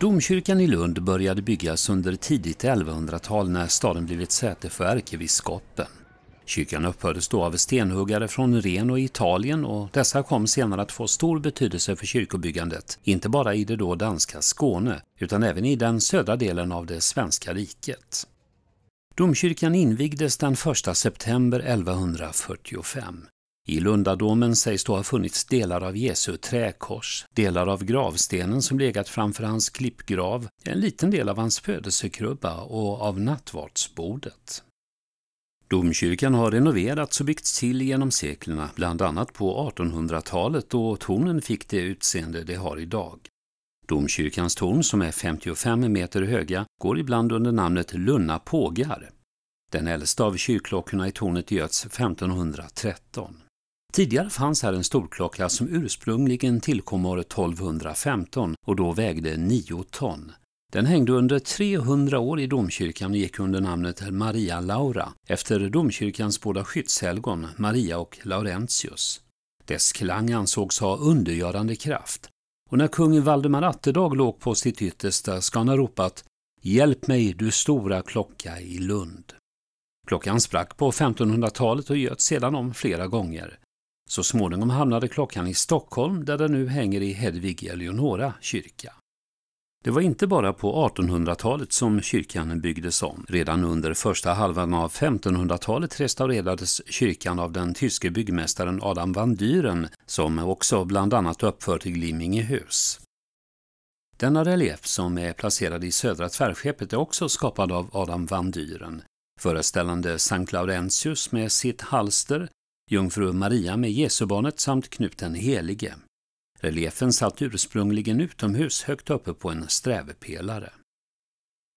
Domkyrkan i Lund började byggas under tidigt 1100-tal när staden blivit säte för ärkebiskopen. Kyrkan uppfördes då av stenhuggare från Ren och Italien och dessa kom senare att få stor betydelse för kyrkobyggandet, inte bara i det då danska Skåne, utan även i den södra delen av det svenska riket. Domkyrkan invigdes den 1 september 1145. I Lundadomen sägs då ha funnits delar av Jesu träkors, delar av gravstenen som legat framför hans klippgrav, en liten del av hans födelsekrubba och av nattvardsbordet. Domkyrkan har renoverats och byggts till genom seklerna, bland annat på 1800-talet då tornen fick det utseende det har idag. Domkyrkans torn, som är 55 meter höga, går ibland under namnet Lunna pågar. Den äldsta av kyrkklockorna i tornet göts 1513. Tidigare fanns här en storklocka som ursprungligen tillkom år 1215 och då vägde 9 ton. Den hängde under 300 år i domkyrkan och gick under namnet Maria Laura efter domkyrkans båda skyddshelgon Maria och Laurentius. Dess klang ansågs ha undergörande kraft och när kung Valdemar Atterdag låg på sitt yttersta ska han ha ropat ”Hjälp mig, du stora klocka i Lund”. Klockan sprack på 1500-talet och göts sedan om flera gånger. Så småningom hamnade klockan i Stockholm där den nu hänger i Hedvig Eleonora kyrka. Det var inte bara på 1800-talet som kyrkan byggdes om. Redan under första halvan av 1500-talet restaurerades kyrkan av den tyske byggmästaren Adam van Dyren som också bland annat uppfört Glimmingehus. Denna relief som är placerad i södra tvärskeppet är också skapad av Adam van Dyren, föreställande Sankt Laurentius med sitt halster Jungfru Maria med Jesubarnet samt Knut den helige. Reliefen satt ursprungligen utomhus högt uppe på en strävpelare.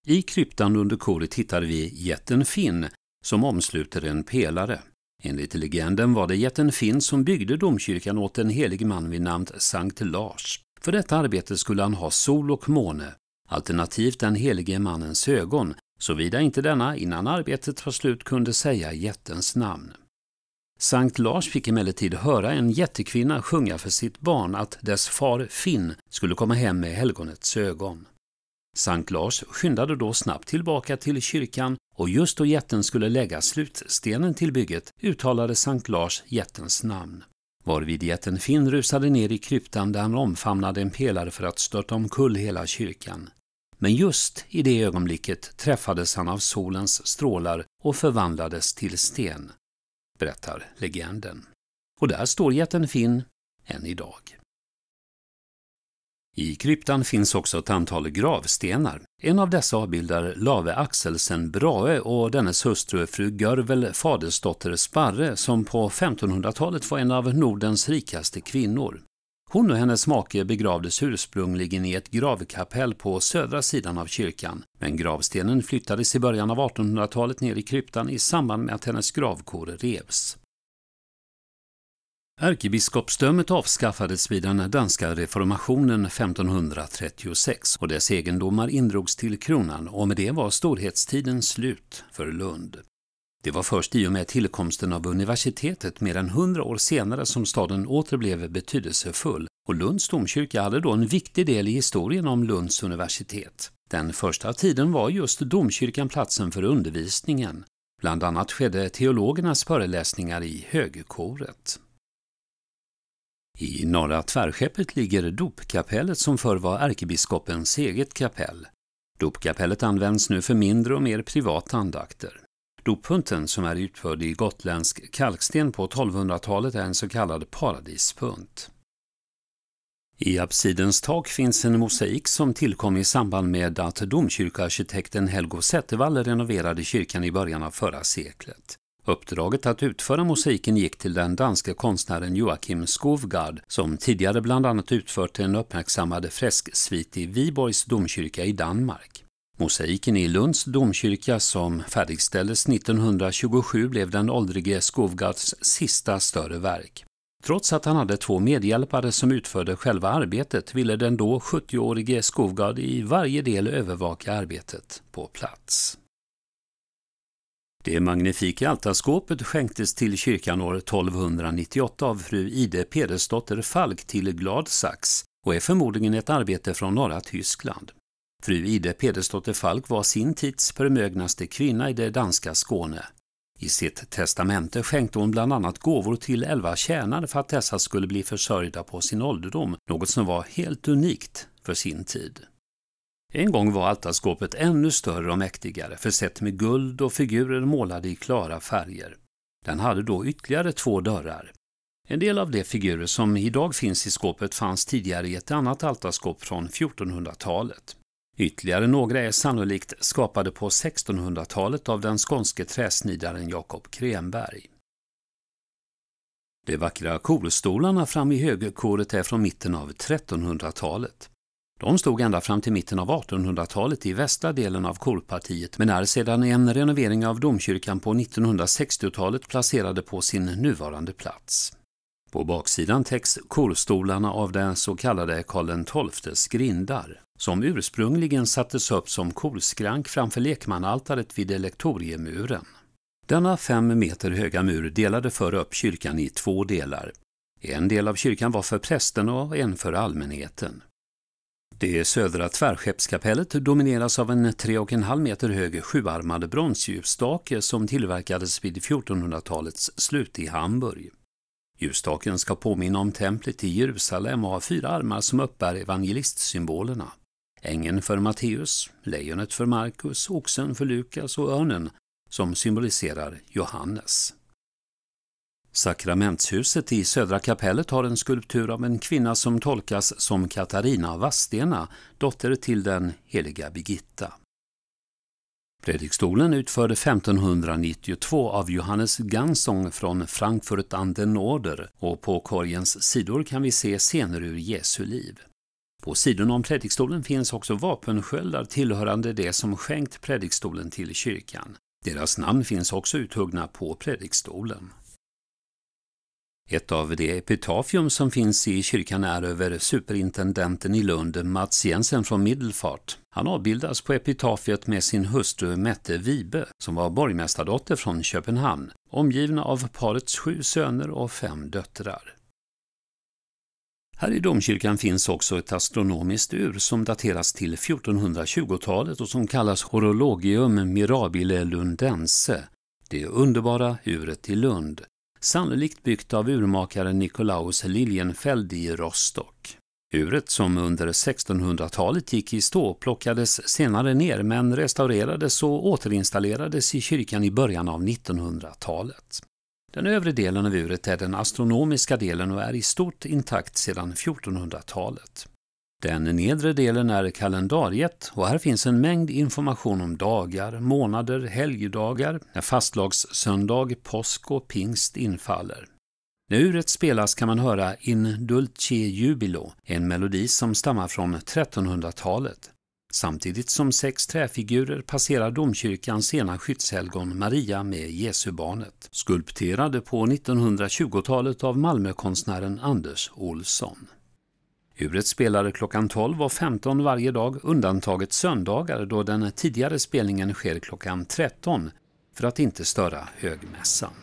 I kryptan under koret hittar vi jätten Finn som omsluter en pelare. Enligt legenden var det jätten Finn som byggde domkyrkan åt en helig man vid namn Sankt Lars. För detta arbete skulle han ha sol och måne, alternativt den helige mannens ögon, såvida inte denna innan arbetet var slut kunde säga jättens namn. Sankt Lars fick emellertid höra en jättekvinna sjunga för sitt barn att dess far Finn skulle komma hem med helgonets ögon. Sankt Lars skyndade då snabbt tillbaka till kyrkan och just då jätten skulle lägga slutstenen till bygget uttalade Sankt Lars jättens namn. Varvid jätten Finn rusade ner i kryptan där han omfamnade en pelare för att störta omkull hela kyrkan. Men just i det ögonblicket träffades han av solens strålar och förvandlades till sten berättar legenden. Och där står jätten Finn än idag. I kryptan finns också ett antal gravstenar. En av dessa avbildar Lave Axelsen Brahe och dennes hustru fru Görvel fadersdotter Sparre som på 1500-talet var en av Nordens rikaste kvinnor. Hon och hennes make begravdes ursprungligen i ett gravkapell på södra sidan av kyrkan, men gravstenen flyttades i början av 1800-talet ner i kryptan i samband med att hennes gravkor revs. Ärkebiskopsdömet avskaffades vid den danska reformationen 1536 och dess egendomar indrogs till kronan och med det var storhetstiden slut för Lund. Det var först i och med tillkomsten av universitetet mer än hundra år senare som staden åter blev betydelsefull och Lunds domkyrka hade då en viktig del i historien om Lunds universitet. Den första tiden var just domkyrkan platsen för undervisningen. Bland annat skedde teologernas föreläsningar i högkoret. I norra tvärskeppet ligger dopkapellet som förr var ärkebiskopens eget kapell. Dopkapellet används nu för mindre och mer privata andakter. Portoppunten som är utförd i gotländsk kalksten på 1200-talet är en så kallad paradispunt. I absidens tak finns en mosaik som tillkom i samband med att domkyrkoarkitekten Helgo Zettervall renoverade kyrkan i början av förra seklet. Uppdraget att utföra mosaiken gick till den danske konstnären Joachim Skovgard som tidigare bland annat utfört en uppmärksammad fresksvit i Viborgs domkyrka i Danmark. Mosaiken i Lunds domkyrka som färdigställdes 1927 blev den åldrige Skovgards sista större verk. Trots att han hade två medhjälpare som utförde själva arbetet ville den då 70-årige Skovgard i varje del övervaka arbetet på plats. Det magnifika altarskåpet skänktes till kyrkan år 1298 av fru Ide Pedersdotter Falk till Gladsax och är förmodligen ett arbete från norra Tyskland. Fru Ide Pedersdotter Falk var sin tids förmögnaste kvinna i det danska Skåne. I sitt testamente skänkte hon bland annat gåvor till elva tjänare för att dessa skulle bli försörjda på sin ålderdom, något som var helt unikt för sin tid. En gång var altarskåpet ännu större och mäktigare, försett med guld och figurer målade i klara färger. Den hade då ytterligare två dörrar. En del av de figurer som idag finns i skåpet fanns tidigare i ett annat altarskåp från 1400-talet. Ytterligare några är sannolikt skapade på 1600-talet av den skånske träsnidaren Jakob Kremberg. De vackra korstolarna fram i högkoret är från mitten av 1300-talet. De stod ända fram till mitten av 1800-talet i västra delen av korpartiet men är sedan en renovering av domkyrkan på 1960-talet placerade på sin nuvarande plats. På baksidan täcks korstolarna av den så kallade Karl XIIs grindar som ursprungligen sattes upp som kolskrank framför lekmanaltaret vid elektoriemuren. Denna fem meter höga mur delade förr upp kyrkan i två delar. En del av kyrkan var för prästerna och en för allmänheten. Det södra tvärskeppskapellet domineras av en 3,5 meter hög sjuarmad bronsljusstake som tillverkades vid 1400-talets slut i Hamburg. Ljusstaken ska påminna om templet i Jerusalem och ha fyra armar som uppbär evangelistsymbolerna. Ängen för Matteus, lejonet för Markus, oxen för Lukas och örnen som symboliserar Johannes. Sakramentshuset i Södra kapellet har en skulptur av en kvinna som tolkas som Katarina av Vadstena, dotter till den heliga Birgitta. Predikstolen utförde 1592 av Johannes Gansong från Frankfurt an den Oder och på korgens sidor kan vi se scener ur Jesu liv. På sidorna om predikstolen finns också vapensköldar tillhörande det som skänkt predikstolen till kyrkan. Deras namn finns också uthuggna på predikstolen. Ett av de epitafium som finns i kyrkan är över superintendenten i Lund, Mats Jensen från Middelfart. Han avbildas på epitafiet med sin hustru Mette Vibe, som var borgmästardotter från Köpenhamn, omgivna av parets sju söner och fem döttrar. Här i domkyrkan finns också ett astronomiskt ur som dateras till 1420-talet och som kallas Horologium Mirabile Lundense, det underbara uret i Lund, sannolikt byggt av urmakaren Nikolaus Liljenfeld i Rostock. Uret, som under 1600-talet gick i stå, plockades senare ner men restaurerades och återinstallerades i kyrkan i början av 1900-talet. Den övre delen av uret är den astronomiska delen och är i stort intakt sedan 1400-talet. Den nedre delen är kalendariet och här finns en mängd information om dagar, månader, helgdagar, när fastlagssöndag, påsk och pingst infaller. När uret spelas kan man höra In Dulce Jubilo, en melodi som stammar från 1300-talet samtidigt som sex träfigurer passerar domkyrkans sena skyddshelgon Maria med Jesubarnet, skulpterade på 1920-talet av Malmökonstnären Anders Olsson. Uret spelade klockan 12 och 15 varje dag, undantaget söndagar då den tidigare spelningen sker klockan 13 för att inte störa högmässan.